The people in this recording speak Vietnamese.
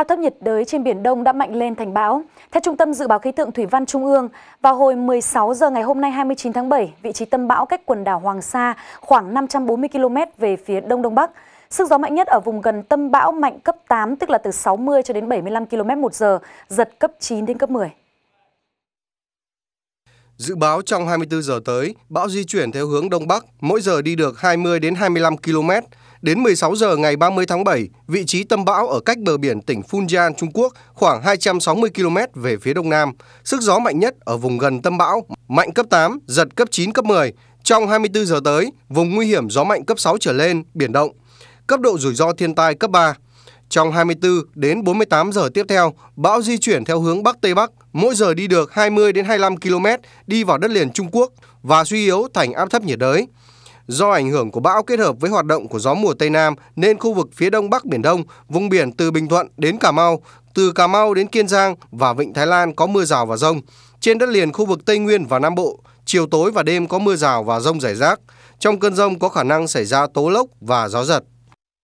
Áp thấp nhiệt đới trên biển Đông đã mạnh lên thành bão. Theo Trung tâm Dự báo Khí tượng Thủy văn Trung ương, vào hồi 16 giờ ngày hôm nay 29 tháng 7, vị trí tâm bão cách quần đảo Hoàng Sa khoảng 540 km về phía Đông Đông Bắc. Sức gió mạnh nhất ở vùng gần tâm bão mạnh cấp 8, tức là từ 60 cho đến 75 km một giờ, giật cấp 9 đến cấp 10. Dự báo trong 24 giờ tới, bão di chuyển theo hướng Đông Bắc, mỗi giờ đi được 20 đến 25 km, Đến 16 giờ ngày 30 tháng 7, vị trí tâm bão ở cách bờ biển tỉnh Funjian, Trung Quốc khoảng 260 km về phía đông nam. Sức gió mạnh nhất ở vùng gần tâm bão, mạnh cấp 8, giật cấp 9, cấp 10. Trong 24 giờ tới, vùng nguy hiểm gió mạnh cấp 6 trở lên, biển động. Cấp độ rủi ro thiên tai cấp 3. Trong 24 đến 48 giờ tiếp theo, bão di chuyển theo hướng Bắc Tây Bắc, mỗi giờ đi được 20 đến 25 km, đi vào đất liền Trung Quốc và suy yếu thành áp thấp nhiệt đới. Do ảnh hưởng của bão kết hợp với hoạt động của gió mùa Tây Nam nên khu vực phía đông bắc Biển Đông, vùng biển từ Bình Thuận đến Cà Mau, từ Cà Mau đến Kiên Giang và Vịnh Thái Lan có mưa rào và rông. Trên đất liền khu vực Tây Nguyên và Nam Bộ, chiều tối và đêm có mưa rào và rông rải rác. Trong cơn rông có khả năng xảy ra tố lốc và gió giật.